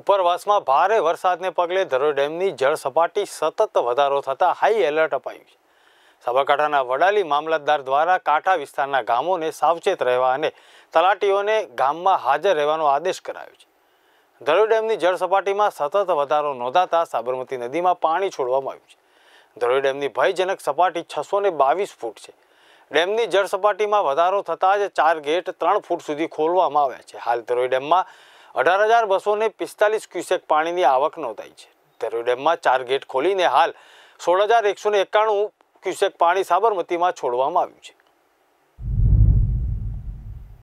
ઉપરવાસમાં ભારે વરસાદને પગલે ધરોઈ ડેમની જળ સપાટી સતત વધારો થતાં હાઈ એલર્ટ અપાયું છે સાબરકાંઠાના વડાલી મામલતદાર દ્વારા કાંઠા વિસ્તારના ગામોને સાવચેત રહેવા અને તલાટીઓને ગામમાં હાજર રહેવાનો આદેશ કરાયો છે ધરોઈ ડેમની જળ સપાટીમાં સતત વધારો નોંધાતા સાબરમતી નદીમાં પાણી છોડવામાં આવ્યું છે ધરોઈ ડેમની ભયજનક સપાટી છસો ને બાવીસ ફૂટ છે ડેમની જળ સપાટીમાં વધારો થતાં જ ચાર ગેટ ત્રણ ફૂટ સુધી ખોલવામાં આવ્યા છે હાલ ધરોઈ ડેમમાં અઢાર હજાર બસો પિસ્તાલીસ ક્યુસેક પાણીની આવક નોંધાઈ છે તેરુ ડેમમાં ચાર ગેટ ખોલીને હાલ સોળ હજાર એકસો એકાણું ક્યુસેક પાણી સાબરમતીમાં છોડવામાં આવ્યું છે